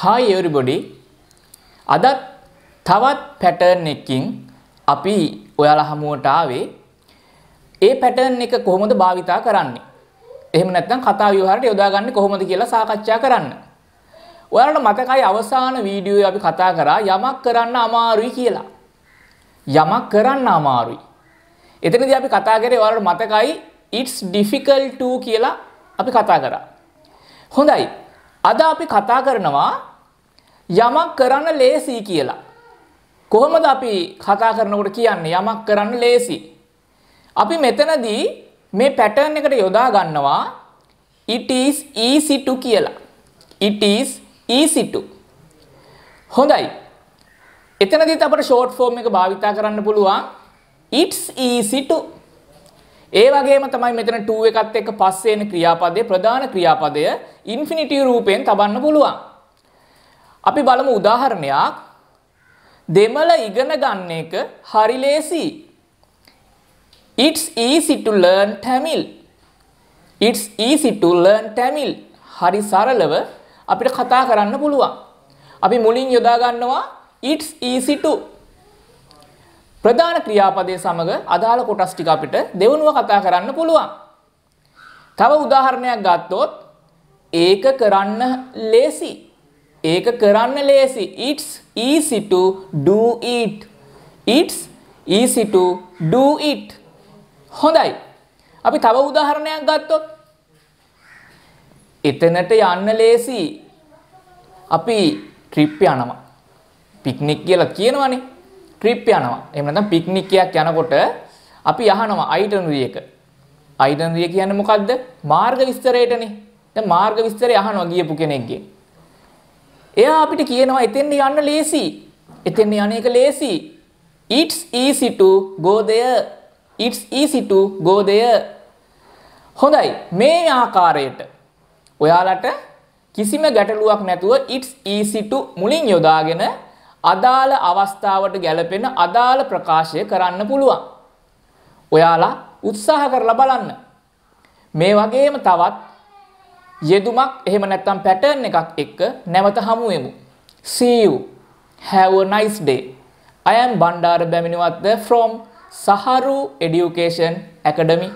Hi එවරිබොඩි අදත් තවත් pattern එකකින් අපි ඔයාලා හමුවට ආවේ ඒ පැටර්න් එක කොහොමද භාවිතා කරන්නේ එහෙම නැත්නම් කතා ව්‍යවහාරයට යොදාගන්නේ කොහොමද කියලා සාකච්ඡා කරන්න. ඔයාලට මතකයි අවසාන වීඩියෝවේ අපි කතා කරා යමක් කරන්න අමාරුයි කියලා. යමක් කරන්න අමාරුයි. එතනදී අපි කතා කරේ ඔයාලට මතකයි it's difficult to කියලා අපි කතා කරා. හොඳයි. අද අපි කතා කරනවා යමක් කරන්න ලේසි කියලා. කොහොමද අපි කතා කරනකොට කියන්නේ යමක් කරන්න ලේසි. අපි මෙතනදී මේ පැටර්න් එකට යොදා ගන්නවා it is easy to කියලා. it is easy to. හොඳයි. එතනදිත් අපට ෂෝට් ෆෝම් එක භාවිතා කරන්න පුළුවන් it's easy to ඒ වගේම තමයි මෙතන 2 එකත් එක්ක පස්සේ එන ක්‍රියාපදයේ ප්‍රධාන ක්‍රියාපදය ඉන්ෆිනිටිව් රූපයෙන් තබන්න පුළුවන්. අපි බලමු උදාහරණයක් දෙමළ ඉගෙන ගන්න එක හරි ලේසි. It's easy to learn Tamil. It's easy to learn Tamil. හරි සරලව අපිට කතා කරන්න පුළුවන්. අපි මුලින් යොදා ගන්නවා it's easy to ප්‍රධාන ක්‍රියාපදය සමග අදාළ කොටස් ටික අපිට දෙවනුව කතා කරන්න පුළුවන්. තව උදාහරණයක් ගත්තොත් ඒක කරන්න ලේසි. ඒක කරන්න ලේසි. It's easy to do it. It's easy to do it. හොඳයි. අපි තව උදාහරණයක් ගත්තොත් එතනට යන්න ලේසි. අපි ට්‍රිප් යනවා. පික්නික් කියලා කියනවනේ. ට්‍රිප් යනවා. එහෙම නැත්නම් පික්නික් එකක් යනකොට අපි අහනවා අයිටනරි එක. අයිටනරි කියන්නේ මොකද්ද? මාර්ග විස්තරයටනේ. දැන් මාර්ග විස්තරය අහනවා ගියපු කෙනෙක්ගෙන්. එයා අපිට කියනවා එතෙන් යන්න ලේසි. එතෙන් යන එක ලේසි. It's easy to go there. It's easy to go there. හොඳයි. මේ ආකාරයට ඔයාලට කිසිම ගැටලුවක් නැතුව it's easy to මුලින් යොදාගෙන අදාළ අවස්ථාවට ගැලපෙන අදාළ ප්‍රකාශය කරන්න පුළුවන්. ඔයාලා උත්සාහ කරලා බලන්න. මේ වගේම තවත් යෙදුමක් එහෙම නැත්නම් පැටර්න් එකක් එක්ක නැවත හමු වෙමු. See you. Have a nice day. I am Bandara Baminiwatda from Saharu Education Academy.